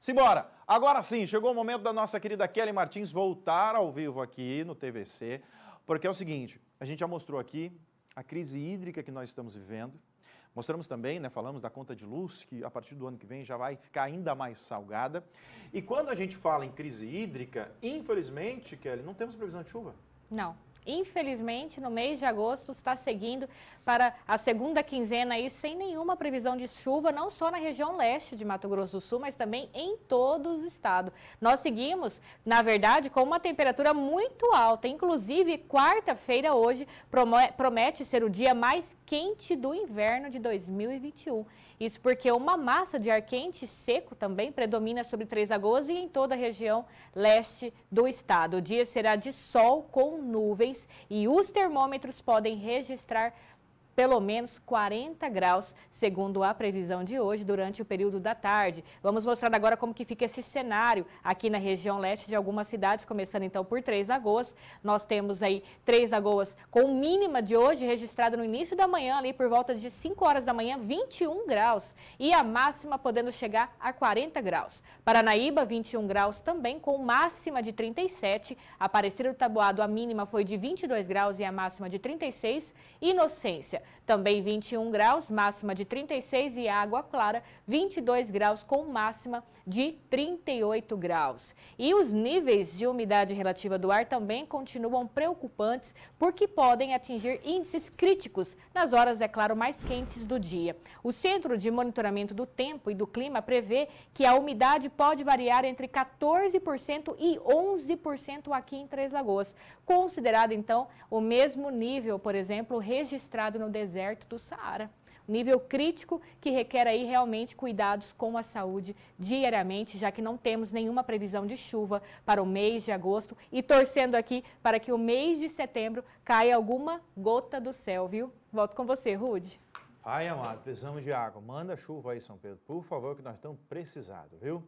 Simbora! Agora sim, chegou o momento da nossa querida Kelly Martins voltar ao vivo aqui no TVC, porque é o seguinte, a gente já mostrou aqui a crise hídrica que nós estamos vivendo, mostramos também, né, falamos da conta de luz, que a partir do ano que vem já vai ficar ainda mais salgada, e quando a gente fala em crise hídrica, infelizmente, Kelly, não temos previsão de chuva. Não infelizmente, no mês de agosto, está seguindo para a segunda quinzena aí sem nenhuma previsão de chuva, não só na região leste de Mato Grosso do Sul, mas também em todo o estado. Nós seguimos, na verdade, com uma temperatura muito alta, inclusive quarta-feira hoje promete ser o dia mais quente do inverno de 2021. Isso porque uma massa de ar quente seco também predomina sobre Três Lagoas e em toda a região leste do estado. O dia será de sol com nuvens e os termômetros podem registrar pelo menos 40 graus, segundo a previsão de hoje, durante o período da tarde. Vamos mostrar agora como que fica esse cenário aqui na região leste de algumas cidades, começando então por Três Lagoas. Nós temos aí Três Lagoas com mínima de hoje registrada no início da manhã, ali por volta de 5 horas da manhã, 21 graus. E a máxima podendo chegar a 40 graus. Paranaíba, 21 graus também, com máxima de 37. Aparecida do Taboado, a mínima foi de 22 graus e a máxima de 36. Inocência, também 21 graus, máxima de 36 e Água Clara 22 graus com máxima de 38 graus. E os níveis de umidade relativa do ar também continuam preocupantes porque podem atingir índices críticos nas horas, é claro, mais quentes do dia. O Centro de Monitoramento do Tempo e do Clima prevê que a umidade pode variar entre 14% e 11% aqui em Três Lagoas, considerado então o mesmo nível, por exemplo, registrado no deserto do Saara. Nível crítico que requer aí realmente cuidados com a saúde diariamente, já que não temos nenhuma previsão de chuva para o mês de agosto e torcendo aqui para que o mês de setembro caia alguma gota do céu, viu? Volto com você, Rude. Ai, amado, precisamos de água. Manda chuva aí, São Pedro, por favor, que nós estamos precisados, viu?